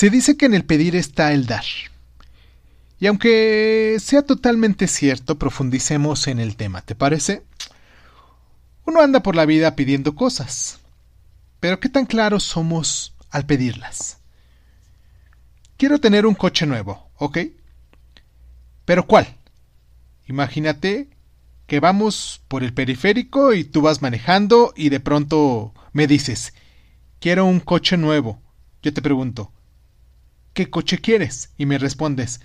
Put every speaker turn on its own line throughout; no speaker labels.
Se dice que en el pedir está el dar. Y aunque sea totalmente cierto, profundicemos en el tema, ¿te parece? Uno anda por la vida pidiendo cosas, pero ¿qué tan claros somos al pedirlas? Quiero tener un coche nuevo, ¿ok? ¿Pero cuál? Imagínate que vamos por el periférico y tú vas manejando y de pronto me dices, quiero un coche nuevo. Yo te pregunto, ¿qué coche quieres? Y me respondes,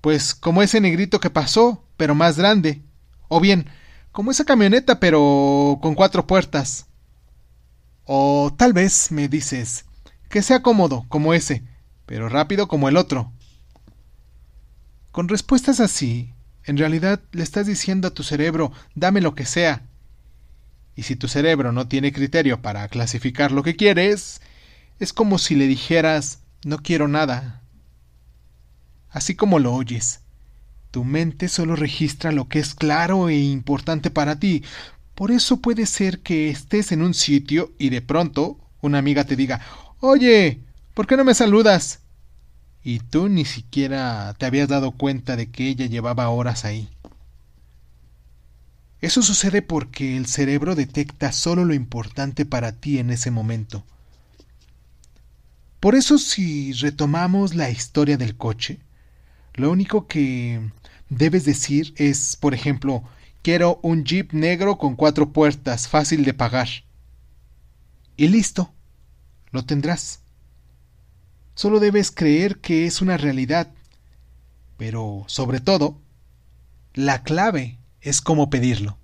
pues como ese negrito que pasó, pero más grande. O bien, como esa camioneta, pero con cuatro puertas. O tal vez, me dices, que sea cómodo como ese, pero rápido como el otro. Con respuestas así, en realidad le estás diciendo a tu cerebro, dame lo que sea. Y si tu cerebro no tiene criterio para clasificar lo que quieres, es como si le dijeras, no quiero nada. Así como lo oyes, tu mente solo registra lo que es claro e importante para ti. Por eso puede ser que estés en un sitio y de pronto una amiga te diga, Oye, ¿por qué no me saludas? Y tú ni siquiera te habías dado cuenta de que ella llevaba horas ahí. Eso sucede porque el cerebro detecta solo lo importante para ti en ese momento. Por eso si retomamos la historia del coche, lo único que debes decir es, por ejemplo, quiero un jeep negro con cuatro puertas, fácil de pagar. Y listo, lo tendrás. Solo debes creer que es una realidad. Pero, sobre todo, la clave es cómo pedirlo.